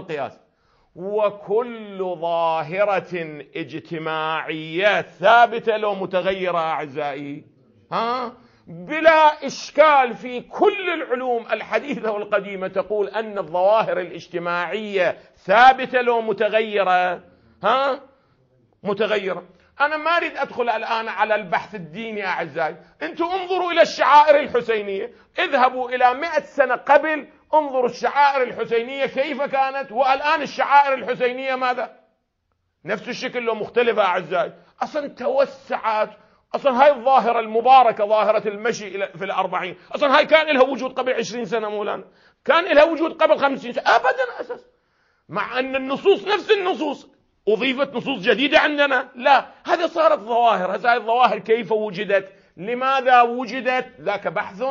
القياس وكل ظاهرة اجتماعية ثابتة لو متغيرة أعزائي ها؟ بلا إشكال في كل العلوم الحديثة والقديمة تقول أن الظواهر الاجتماعية ثابتة لو متغيرة ها؟ متغيرة أنا ما أريد أدخل الآن على البحث الديني أعزائي أنتم انظروا إلى الشعائر الحسينية اذهبوا إلى مئة سنة قبل انظروا الشعائر الحسينية كيف كانت والآن الشعائر الحسينية ماذا نفس الشكل لو مختلفة أعزائي أصلا توسعت أصلا هاي الظاهرة المباركة ظاهرة المشي في الأربعين أصلا هاي كان لها وجود قبل عشرين سنة مولانا كان لها وجود قبل خمسين سنة أبدا أساس مع أن النصوص نفس النصوص أضيفت نصوص جديدة عندنا لا هذا صارت ظواهر هذه الظواهر كيف وجدت لماذا وجدت ذاك بحث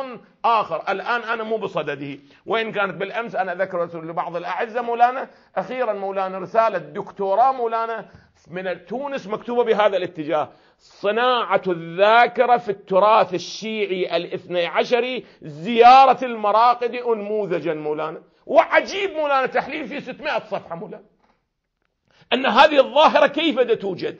آخر الآن أنا مو بصدده وإن كانت بالأمس أنا ذكرت لبعض الأعزة مولانا أخيرا مولانا رسالة دكتوراه مولانا من تونس مكتوبة بهذا الاتجاه صناعة الذاكرة في التراث الشيعي الاثني عشري زيارة المراقد أنموذجا مولانا وعجيب مولانا تحليل في 600 صفحة مولانا أن هذه الظاهرة كيف توجد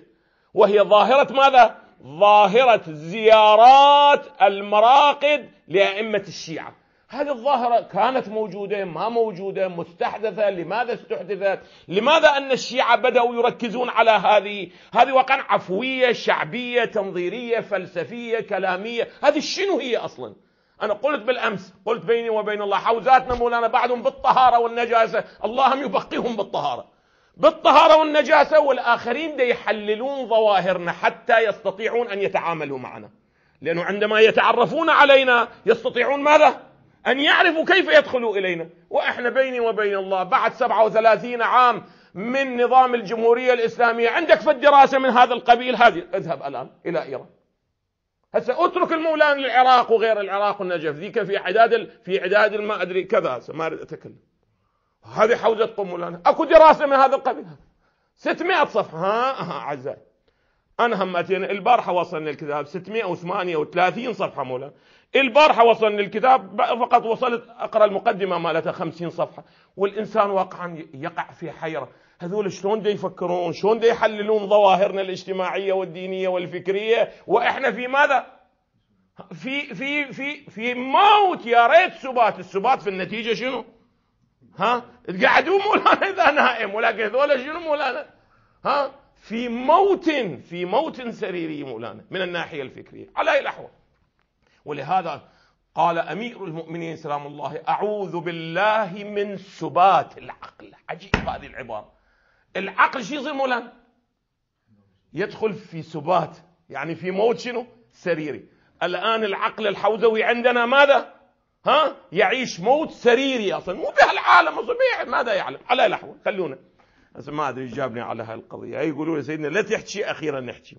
وهي ظاهرة ماذا ظاهرة زيارات المراقد لأئمة الشيعة هذه الظاهرة كانت موجودة ما موجودة مستحدثة لماذا استحدثت لماذا أن الشيعة بدأوا يركزون على هذه هذه وقعا عفوية شعبية تنظيرية فلسفية كلامية هذه شنو هي أصلا أنا قلت بالأمس قلت بيني وبين الله حوزاتنا مولانا بعدهم بالطهارة والنجاسة اللهم يبقيهم بالطهارة بالطهارة والنجاسة والآخرين دي يحللون ظواهرنا حتى يستطيعون أن يتعاملوا معنا لأنه عندما يتعرفون علينا يستطيعون ماذا؟ أن يعرفوا كيف يدخلوا إلينا وإحنا بيني وبين الله بعد 37 عام من نظام الجمهورية الإسلامية عندك في الدراسة من هذا القبيل هذه اذهب الآن إلى إيران هسه اترك المولان للعراق وغير العراق والنجف ذيك في عداد في عداد ما ادري كذا ما اريد اتكلم هذه حوزتكم لنا اكو دراسه من هذا القبيل 600 صفحه ها اعزائي انا هم اتينا البارحه وصلنا الكتاب 638 صفحه مولا البارحه وصلنا الكتاب فقط وصلت اقرا المقدمه مالتها 50 صفحه والانسان واقعا يقع في حيره هذول شلون دي يفكرون شلون دي يحللون ظواهرنا الاجتماعيه والدينيه والفكريه واحنا في ماذا في في في في موت يا ريت سبات السبات في النتيجه شنو ها تقعدوا مولانا اذا نائم ولكن هذول شنو مولانا ها في موت في موت سريري مولانا من الناحيه الفكريه على اي الاحوال ولهذا قال امير المؤمنين سلام الله اعوذ بالله من سبات العقل عجيب هذه العباره العقل شو يصير مولانا يدخل في سبات يعني في موت شنو سريري الان العقل الحوزوي عندنا ماذا ها يعيش موت سريري اصلا مو بهالعالم صبيح يعني ماذا يعلم على الاحوال خلونا ما ادري جابني على هالقضيه يقولون يقولوا سيدنا لا تحكي اخيرا نحكي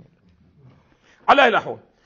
على الاحوال